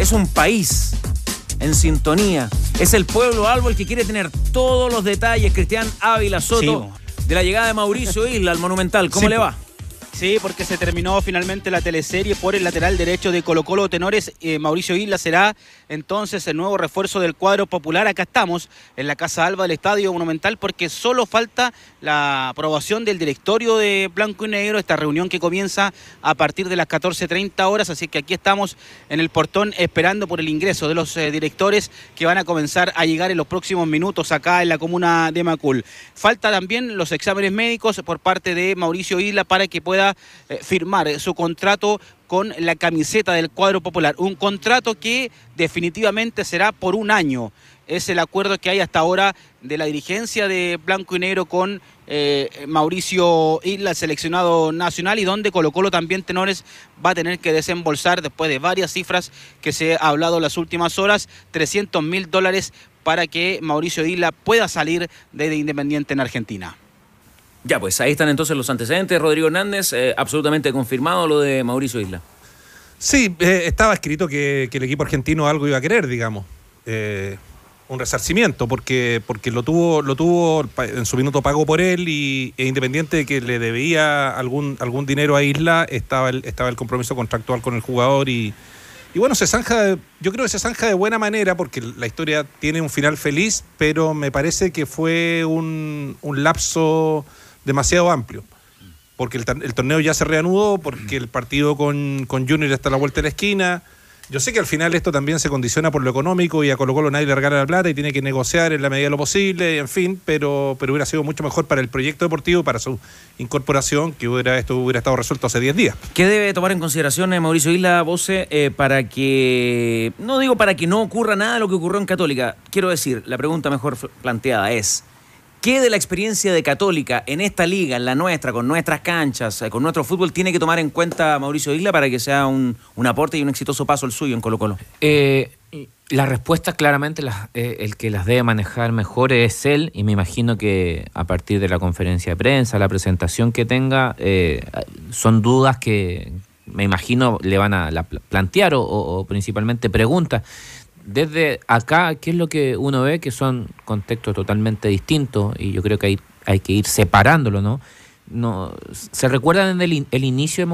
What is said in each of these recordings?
es un país en sintonía. Es el pueblo albo el que quiere tener todos los detalles. Cristian Ávila Soto, de la llegada de Mauricio Isla al Monumental. ¿Cómo le va? Sí, porque se terminó finalmente la teleserie por el lateral derecho de Colo Colo Tenores. Eh, Mauricio Isla será entonces el nuevo refuerzo del cuadro popular. Acá estamos en la Casa Alba del Estadio Monumental porque solo falta la aprobación del directorio de Blanco y Negro, esta reunión que comienza a partir de las 14.30 horas. Así que aquí estamos en el portón esperando por el ingreso de los eh, directores que van a comenzar a llegar en los próximos minutos acá en la comuna de Macul. Falta también los exámenes médicos por parte de Mauricio Isla para que pueda eh, firmar eh, su contrato con la camiseta del cuadro popular. Un contrato que definitivamente será por un año. Es el acuerdo que hay hasta ahora de la dirigencia de Blanco y Negro con eh, Mauricio Isla, seleccionado nacional, y donde Colo Colo también Tenores va a tener que desembolsar, después de varias cifras que se ha hablado las últimas horas, 300 mil dólares para que Mauricio Isla pueda salir de Independiente en Argentina. Ya, pues ahí están entonces los antecedentes. Rodrigo Hernández, eh, absolutamente confirmado lo de Mauricio Isla. Sí, eh, estaba escrito que, el equipo argentino algo iba a querer, digamos. Eh, un resarcimiento, porque, porque lo tuvo, lo tuvo, en su minuto pago por él y e independiente de que le debía algún, algún dinero a Isla, estaba el, estaba el compromiso contractual con el jugador y, bueno, se zanja, yo creo que se zanja de buena manera porque la historia tiene un final feliz, pero me parece que fue un, un lapso demasiado amplio. Porque el, torneo ya se reanudó, porque el partido con, con Junior está a la vuelta de la esquina. Yo sé que al final esto también se condiciona por lo económico y a Colo Colo nadie le regala la plata y tiene que negociar en la medida de lo posible, en fin, pero, pero hubiera sido mucho mejor para el proyecto deportivo, para su incorporación, que hubiera, esto hubiera estado resuelto hace 10 días. ¿Qué debe tomar en consideración eh, Mauricio Isla Voce eh, para que, no digo para que no ocurra nada lo que ocurrió en Católica, quiero decir, la pregunta mejor planteada es, ¿Qué de la experiencia de Católica en esta liga, en la nuestra, con nuestras canchas, eh, con nuestro fútbol, tiene que tomar en cuenta Mauricio Isla para que sea un, aporte y un exitoso paso el suyo en Colo Colo? Eh, las respuestas claramente eh, el que las debe manejar mejor es él y me imagino que a partir de la conferencia de prensa, la presentación que tenga, eh, son dudas que me imagino le van a plantear o principalmente preguntas desde acá, ¿qué es lo que uno ve? Que son contextos totalmente distintos y yo creo que hay, hay que ir separándolo, ¿no? no ¿Se recuerdan el, el inicio de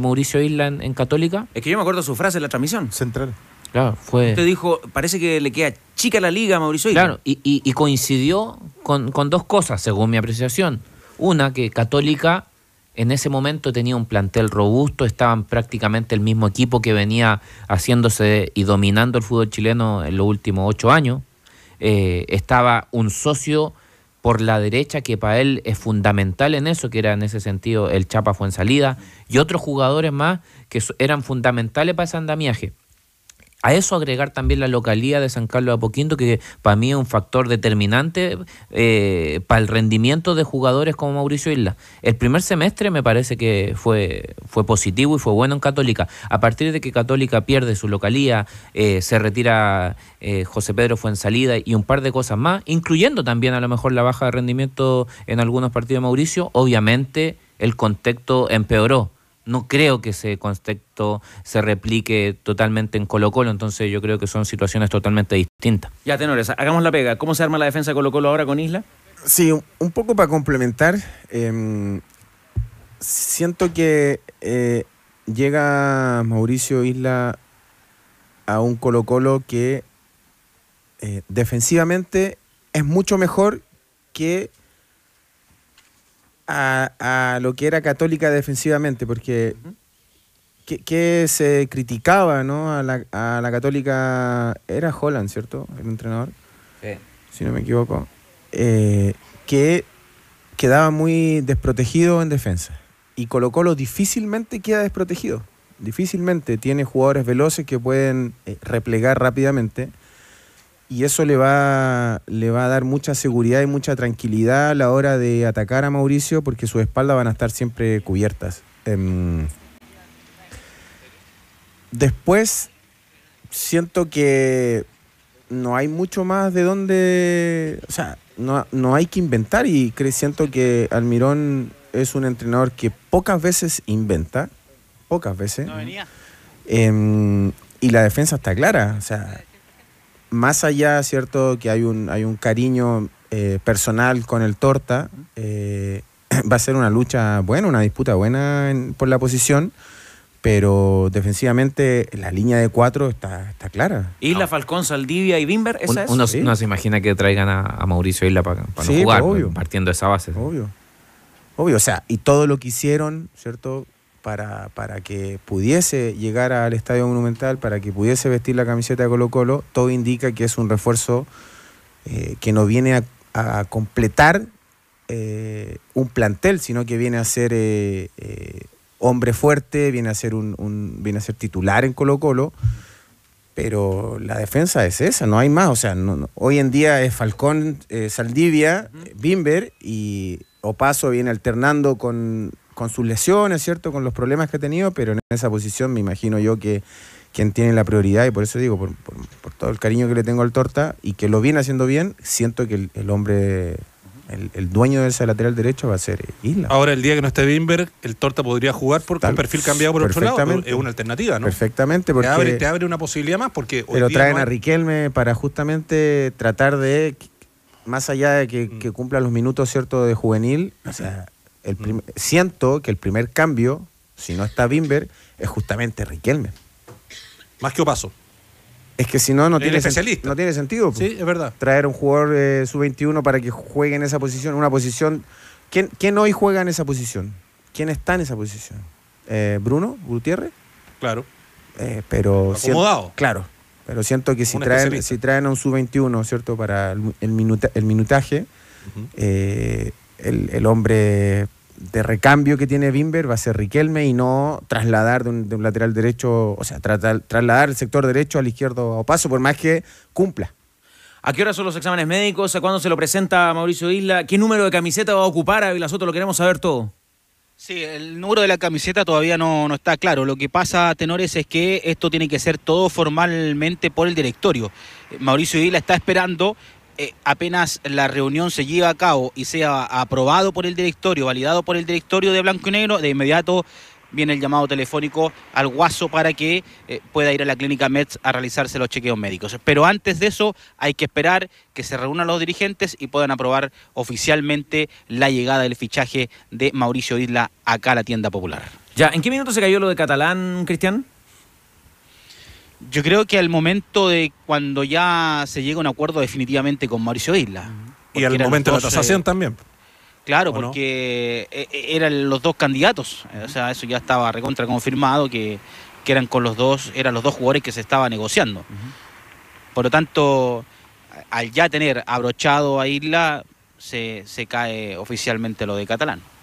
Mauricio, de, Isla en, Católica? Es que yo me acuerdo su frase en la transmisión. Central. Claro, fue. Usted dijo, parece que le queda chica la liga a Mauricio Isla. Claro, y, coincidió con dos cosas, según mi apreciación. Una, que Católica en ese momento tenía un plantel robusto, estaban prácticamente el mismo equipo que venía haciéndose y dominando el fútbol chileno en los últimos ocho años. Eh, estaba un socio por la derecha que para él es fundamental en eso, que era en ese sentido el Chapa fue en salida, y otros jugadores más que eran fundamentales para ese andamiaje. A eso agregar también la localía de San Carlos de Apoquindo, que para mí es un factor determinante eh, para el rendimiento de jugadores como Mauricio Isla. El primer semestre me parece que fue, fue positivo y fue bueno en Católica. A partir de que Católica pierde su localía, eh, se retira eh, José Pedro fue en salida y un par de cosas más, incluyendo también a lo mejor la baja de rendimiento en algunos partidos de Mauricio, obviamente el contexto empeoró no creo que ese concepto se replique totalmente en Colo Colo, entonces yo creo que son situaciones totalmente distintas. Ya, Tenores, hagamos la pega. ¿Cómo se arma la defensa de Colo Colo ahora con Isla? Sí, un poco para complementar, em, siento que eh, llega Mauricio Isla a un Colo Colo que eh, defensivamente es mucho mejor que a, lo que era católica defensivamente, porque que, se criticaba a, la, católica, era Holland, ¿cierto? El entrenador, si no me equivoco, eh, que quedaba muy desprotegido en defensa. Y Colo Colo difícilmente queda desprotegido. Difícilmente tiene jugadores veloces que pueden eh, replegar rápidamente y eso le va, le va a dar mucha seguridad y mucha tranquilidad a la hora de atacar a Mauricio porque sus espaldas van a estar siempre cubiertas. Em, después, siento que no hay mucho más de dónde, o sea, no, hay que inventar y siento que Almirón es un entrenador que pocas veces inventa, pocas veces. No venía. Em, y la defensa está clara, o sea, más allá, ¿cierto? Que hay un, hay un cariño eh, personal con el Torta. Eh, va a ser una lucha buena, una disputa buena por la posición. Pero defensivamente la línea de cuatro está, está clara. Isla, Falcón, Saldivia y Bimber, esa es. Uno, se imagina que traigan a, Mauricio Isla para, jugar, pues, partiendo de esa base. Obvio. Obvio, o sea, y todo lo que hicieron, ¿cierto? para, que pudiese llegar al Estadio Monumental, para que pudiese vestir la camiseta de Colo Colo, todo indica que es un refuerzo eh, que no viene a, completar eh, un plantel, sino que viene a ser eh, hombre fuerte, viene a ser un, viene a ser titular en Colo Colo. Pero la defensa es esa, no hay más. O sea, hoy en día es Falcón, Saldivia, Bimber y Opaso viene alternando con con sus lesiones, ¿cierto? Con los problemas que ha tenido, pero en esa posición me imagino yo que quien tiene la prioridad, y por eso digo, por, todo el cariño que le tengo al Torta y que lo viene haciendo bien, siento que el, hombre, el, dueño de ese lateral derecho va a ser Isla. Ahora, el día que no esté Bimber, el Torta podría jugar por el perfil cambiado por otro lado. Es una alternativa, ¿no? Perfectamente, porque. Te abre, una posibilidad más, porque. pero traen a Riquelme para justamente tratar de. Más allá de que, mm. que cumpla los minutos, ¿cierto?, de juvenil, o sea Mm. Siento que el primer cambio, si no está Bimber, es justamente Riquelme. Más que Opaso. Es que si no, no tiene, especialista. no tiene sentido. Sí, es verdad. Traer un jugador eh, sub-21 para que juegue en esa posición, una posición... ¿Quién, ¿Quién, hoy juega en esa posición? ¿Quién está en esa posición? Eh, ¿Bruno? ¿Gutiérrez? Claro. Eh, pero... Acomodado. Siento, claro. Pero siento que si traen, si traen a un sub-21, ¿cierto? Para el, el minutaje, Eh el, hombre de recambio que tiene Bimber va a ser Riquelme y no trasladar de un, lateral derecho, o sea, trasladar el sector derecho al izquierdo a paso, por más que cumpla. ¿A qué hora son los exámenes médicos? ¿A cuándo se lo presenta Mauricio Isla? ¿Qué número de camiseta va a ocupar? Ávila Soto, lo queremos saber todo. Sí, el número de la camiseta todavía no, no está claro. Lo que pasa, Tenores, es que esto tiene que ser todo formalmente por el directorio. Mauricio Isla está esperando eh, apenas la reunión se lleva a cabo y sea aprobado por el directorio, validado por el directorio de Blanco y Negro, de inmediato viene el llamado telefónico al guaso para que eh, pueda ir a la clínica Mets a realizarse los chequeos médicos. Pero antes de eso hay que esperar que se reúnan los dirigentes y puedan aprobar oficialmente la llegada del fichaje de Mauricio Isla acá a la tienda popular. Ya, ¿en qué minuto se cayó lo de Catalán, Cristian? Yo creo que al momento de cuando ya se llega a un acuerdo definitivamente con Mauricio Isla. Y al momento de la tasación eh, también. Claro, porque eh, eh, eran los dos candidatos. O sea, eso ya estaba recontra confirmado que, que, eran con los dos, eran los dos jugadores que se estaba negociando. Por lo tanto, al ya tener abrochado a Isla, se cae oficialmente lo de Catalán.